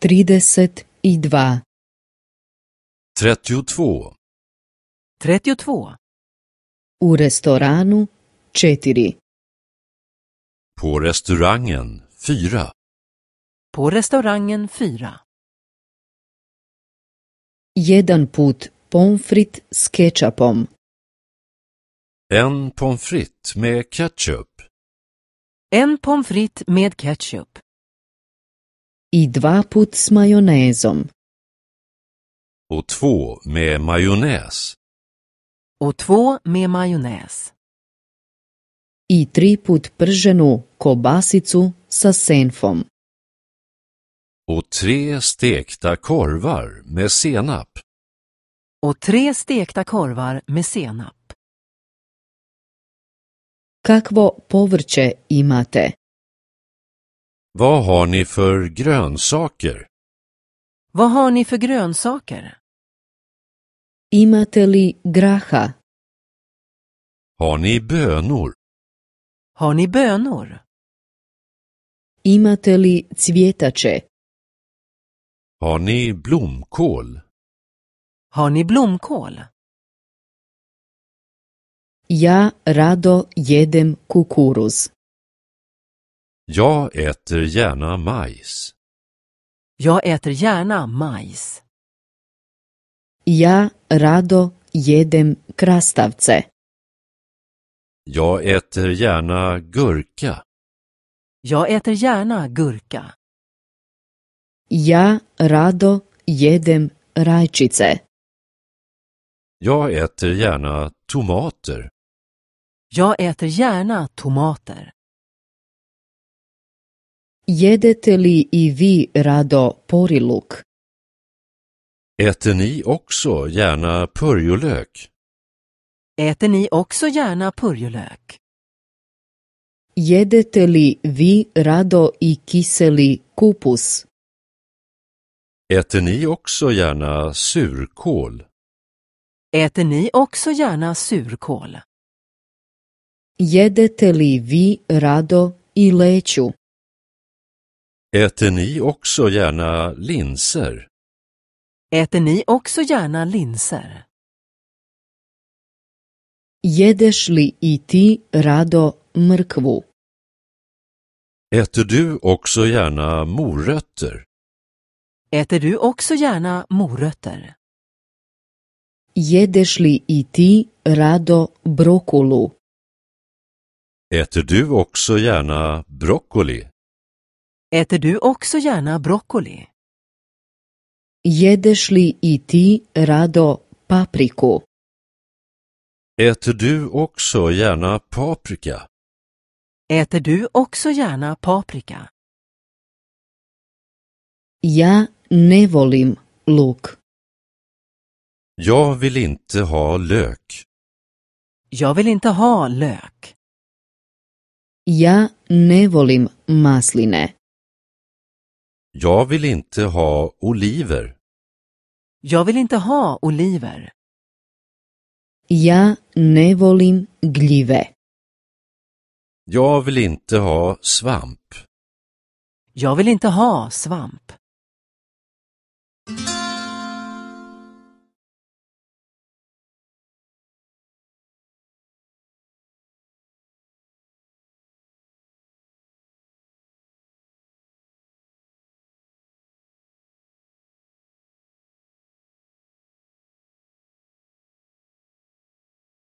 Trideset i dva. 32. 32. U restoranu četiri. På restaurangen fyra. På restaurangen fyra. Jedan put pomfrit s ketchupom. En pommes med ketchup. En pommes frites med ketchup i dva put s majonezom. Och två med majonnäs. Och två med majonnäs. I tri put prženu kobasicu sa senfom. Och tre stekta korvar med senap. Och tre stekta korvar med senap. Kakvo povrće imate? Vad har ni för grönsaker? Vad har ni för grönsaker? Imate graha? Har ni bönor? Har ni bönor? Imate cvjetače? Har ni blomkål? Har ni blomkål? Ja rado jedem kukuruz. Jag äter gärna majs. Jag äter gärna majs. Ja rado jedem krastavce. Jag äter gärna gurka. Jag äter gärna gurka. Ja rado jedem rajčice. Jag äter gärna tomater. Jag äter gärna tomater. Jedete li i vi rado poriluk? Äter ni också gärna purjolök? Äter ni också gärna purjolök? Jedete li vi rado i kiseli kupus? Äter ni också gärna surkål? Äter ni också gärna surkål? Jedete li vi rado i leću? Äter ni också gärna linser? Äter ni också gärna linser? Jedeš li i ti rado mrkvu? Äter du också gärna morötter? Äter du också gärna morötter? Jedeš li i ti rado brokolu? Äter du också gärna broccoli? Äter du också gärna broccoli? Jedeš li i ti rado papriku? Äter du också gärna paprika? Äter du också gärna paprika? Ja ne volim luk. Jag vill inte ha lök. Jag vill inte ha lök. Ja ne volim masline. Jag vill inte ha oliver. Jag vill inte ha oliver. Ja ne volim gljive. Jag vill inte ha svamp. Jag vill inte ha svamp.